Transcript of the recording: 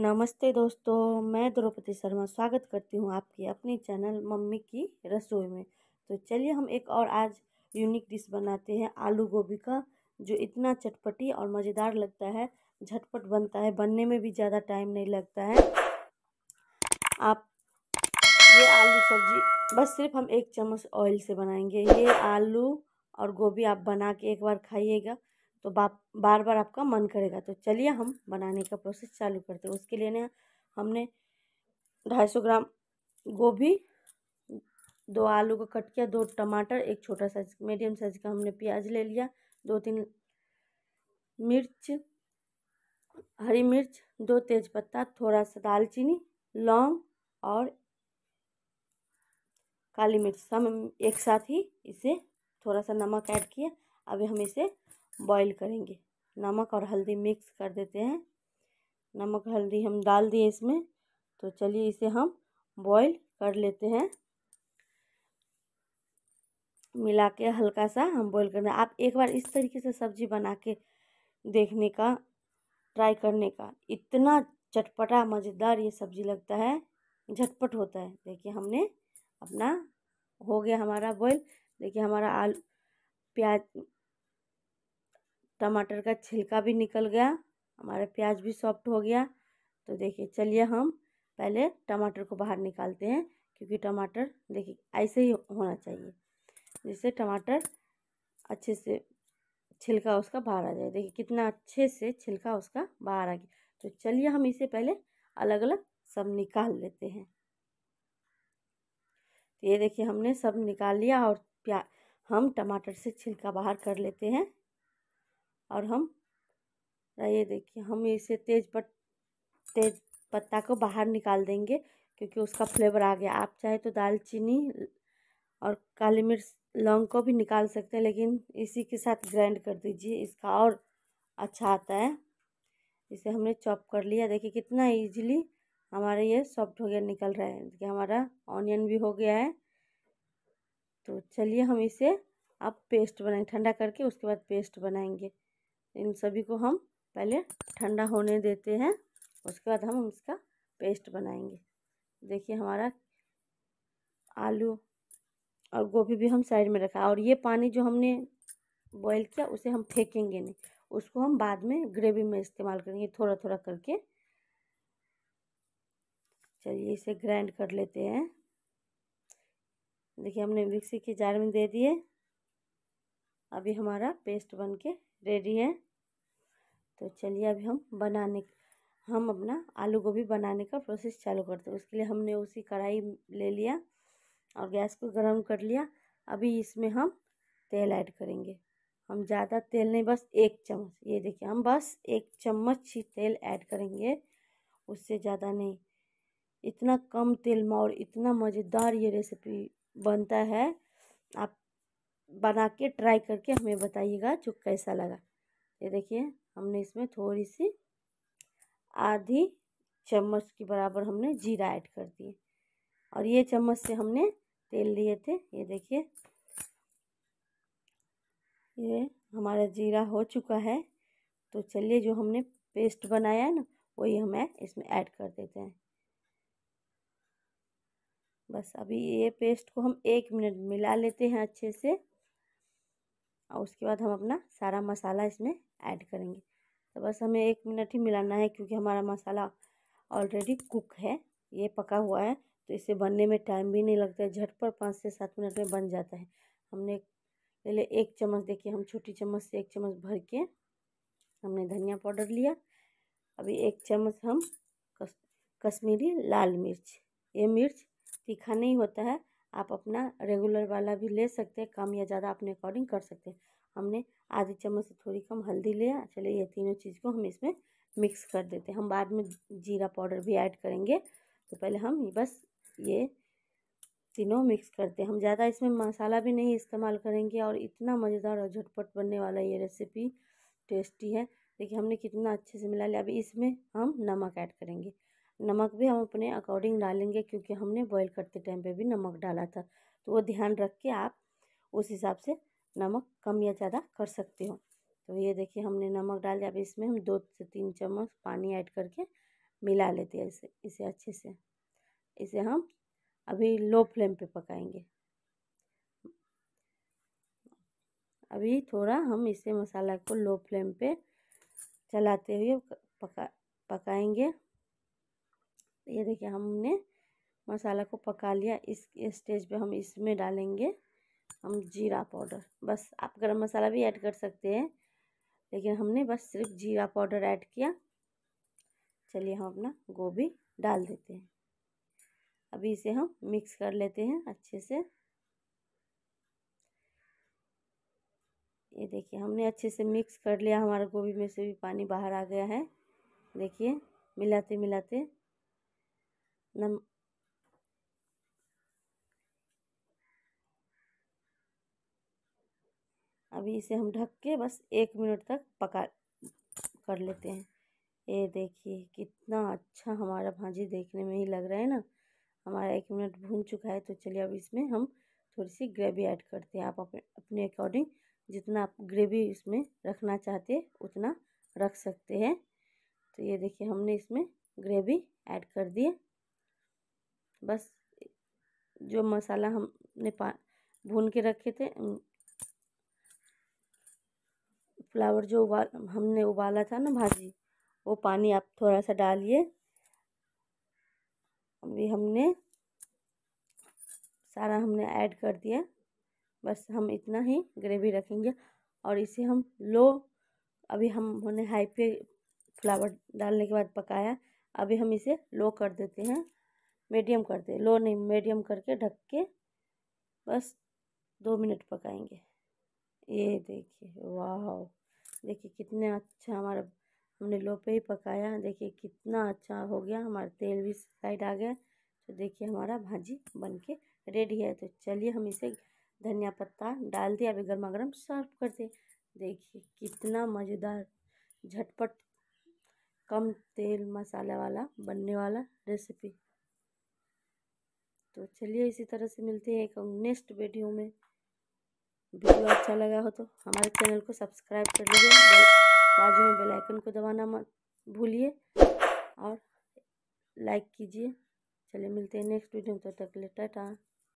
नमस्ते दोस्तों मैं द्रौपदी शर्मा स्वागत करती हूँ आपकी अपनी चैनल मम्मी की रसोई में तो चलिए हम एक और आज यूनिक डिश बनाते हैं आलू गोभी का जो इतना चटपटी और मज़ेदार लगता है झटपट बनता है बनने में भी ज़्यादा टाइम नहीं लगता है आप ये आलू सब्जी बस सिर्फ हम एक चम्मच ऑयल से बनाएंगे ये आलू और गोभी आप बना के एक बार खाइएगा तो बाप बार बार आपका मन करेगा तो चलिए हम बनाने का प्रोसेस चालू करते हैं उसके लिए ना हमने ढाई सौ ग्राम गोभी दो आलू को कट किया दो टमाटर एक छोटा साइज मीडियम साइज का हमने प्याज ले लिया दो तीन मिर्च हरी मिर्च दो तेज पत्ता थोड़ा सा दालचीनी लौंग और काली मिर्च हम एक साथ ही इसे थोड़ा सा नमक ऐड किया अभी हम इसे बॉईल करेंगे नमक और हल्दी मिक्स कर देते हैं नमक हल्दी हम डाल दिए इसमें तो चलिए इसे हम बॉईल कर लेते हैं मिला के हल्का सा हम बॉईल करना आप एक बार इस तरीके से सब्ज़ी बना के देखने का ट्राई करने का इतना चटपटा मज़ेदार ये सब्ज़ी लगता है झटपट होता है देखिए हमने अपना हो गया हमारा बॉईल देखिए हमारा आलू प्याज टमाटर का छिलका भी निकल गया हमारा प्याज भी सॉफ्ट हो गया तो देखिए चलिए हम पहले टमाटर को बाहर निकालते हैं क्योंकि टमाटर देखिए ऐसे ही होना चाहिए जिससे टमाटर अच्छे से छिलका उसका बाहर आ जाए देखिए कितना अच्छे से छिलका उसका बाहर आ गया तो चलिए हम इसे पहले अलग अलग सब निकाल लेते हैं तो ये देखिए हमने सब निकाल लिया और प्या हम टमाटर से छिलका बाहर कर लेते हैं और हम ये देखिए हम इसे तेज पत तेज पत्ता को बाहर निकाल देंगे क्योंकि उसका फ्लेवर आ गया आप चाहे तो दालचीनी और काली मिर्च लौंग को भी निकाल सकते हैं लेकिन इसी के साथ ग्राइंड कर दीजिए इसका और अच्छा आता है इसे हमने चॉप कर लिया देखिए कितना इजीली हमारा ये सॉफ्ट हो गया निकल रहा है देखिए हमारा ऑनियन भी हो गया है तो चलिए हम इसे अब पेस्ट बनाएंगे ठंडा करके उसके बाद पेस्ट बनाएंगे इन सभी को हम पहले ठंडा होने देते हैं उसके बाद हम उसका पेस्ट बनाएंगे देखिए हमारा आलू और गोभी भी हम साइड में रखा और ये पानी जो हमने बॉईल किया उसे हम फेंकेंगे नहीं उसको हम बाद में ग्रेवी में इस्तेमाल करेंगे थोड़ा थोड़ा करके चलिए इसे ग्राइंड कर लेते हैं देखिए हमने मिक्सी के जार में दे दिए अभी हमारा पेस्ट बन के रेडी है तो चलिए अभी हम बनाने हम अपना आलू गोभी बनाने का प्रोसेस चालू करते हैं उसके लिए हमने उसी कढ़ाई ले लिया और गैस को गर्म कर लिया अभी इसमें हम तेल ऐड करेंगे हम ज़्यादा तेल नहीं बस एक चम्मच ये देखिए हम बस एक चम्मच ही तेल ऐड करेंगे उससे ज़्यादा नहीं इतना कम तेल में और इतना मज़ेदार ये रेसिपी बनता है आप बना के ट्राई करके हमें बताइएगा जो कैसा लगा ये देखिए हमने इसमें थोड़ी सी आधी चम्मच के बराबर हमने जीरा ऐड कर दिए और ये चम्मच से हमने तेल लिए थे ये देखिए ये हमारा जीरा हो चुका है तो चलिए जो हमने पेस्ट बनाया है ना वही हमें इसमें ऐड कर देते हैं बस अभी ये पेस्ट को हम एक मिनट मिला लेते हैं अच्छे से और उसके बाद हम अपना सारा मसाला इसमें ऐड करेंगे तो बस हमें एक मिनट ही मिलाना है क्योंकि हमारा मसाला ऑलरेडी कुक है ये पका हुआ है तो इसे बनने में टाइम भी नहीं लगता है पर पाँच से सात मिनट में बन जाता है हमने पहले एक चम्मच देखिए हम छोटी चम्मच से एक चम्मच भर के हमने धनिया पाउडर लिया अभी एक चम्मच हम कश्मीरी लाल मिर्च ये मिर्च तीखा नहीं होता है आप अपना रेगुलर वाला भी ले सकते हैं कम या ज़्यादा अपने अकॉर्डिंग कर सकते हैं हमने आधी चम्मच से थोड़ी कम हल्दी लिया चलिए ये तीनों चीज़ को हम इसमें मिक्स कर देते हैं हम बाद में जीरा पाउडर भी ऐड करेंगे तो पहले हम बस ये तीनों मिक्स करते हैं हम ज़्यादा इसमें मसाला भी नहीं इस्तेमाल करेंगे और इतना मज़ेदार और झटपट बनने वाला ये रेसिपी टेस्टी है देखिए हमने कितना अच्छे से मिला लिया अभी इसमें हम नमक ऐड करेंगे नमक भी हम अपने अकॉर्डिंग डालेंगे क्योंकि हमने बॉईल करते टाइम पे भी नमक डाला था तो वो ध्यान रख के आप उस हिसाब से नमक कम या ज़्यादा कर सकते हो तो ये देखिए हमने नमक डाल दिया अब इसमें हम दो से तीन चम्मच पानी ऐड करके मिला लेते हैं इसे इसे अच्छे से इसे हम अभी लो फ्लेम पे पकाएंगे अभी थोड़ा हम इसे मसाला को लो फ्लेम पे चलाते हुए पका पकाएंगे ये देखिए हमने मसाला को पका लिया इस स्टेज पे हम इसमें डालेंगे हम जीरा पाउडर बस आप गरम मसाला भी ऐड कर सकते हैं लेकिन हमने बस सिर्फ जीरा पाउडर ऐड किया चलिए हम अपना गोभी डाल देते हैं अभी इसे हम मिक्स कर लेते हैं अच्छे से ये देखिए हमने अच्छे से मिक्स कर लिया हमारा गोभी में से भी पानी बाहर आ गया है देखिए मिलाते मिलाते नम अभी इसे हम ढक के बस एक मिनट तक पका कर लेते हैं ये देखिए कितना अच्छा हमारा भाजी देखने में ही लग रहा है ना हमारा एक मिनट भून चुका है तो चलिए अब इसमें हम थोड़ी सी ग्रेवी ऐड करते हैं आप अपने अकॉर्डिंग जितना आप ग्रेवी इसमें रखना चाहते हैं उतना रख सकते हैं तो ये देखिए हमने इसमें ग्रेवी ऐड कर दिए बस जो मसाला हमने पा भून के रखे थे फ्लावर जो उबाल हमने उबाला था ना भाजी वो पानी आप थोड़ा सा डालिए अभी हमने सारा हमने ऐड कर दिया बस हम इतना ही ग्रेवी रखेंगे और इसे हम लो अभी हम हमने हाई पे फ्लावर डालने के बाद पकाया अभी हम इसे लो कर देते हैं मीडियम कर दे लो नहीं मीडियम करके ढक के बस दो मिनट पकाएंगे ये देखिए वाह देखिए कितना अच्छा हमारा हमने लो पे ही पकाया देखिए कितना अच्छा हो गया हमारा तेल भी साइड आ गया तो देखिए हमारा भाजी बन के रेडी है तो चलिए हम इसे धनिया पत्ता डाल दिया अभी गर्मा गर्म सर्व करते देखिए कितना मज़ेदार झटपट कम तेल मसाले वाला बनने वाला रेसिपी तो चलिए इसी तरह से मिलते हैं एक नेक्स्ट वीडियो में वीडियो अच्छा लगा हो तो हमारे चैनल को सब्सक्राइब कर लीजिए बाजू में बेल आइकन को दबाना मत भूलिए और लाइक कीजिए चलिए मिलते हैं नेक्स्ट वीडियो में तब तो तक लेटा टाटा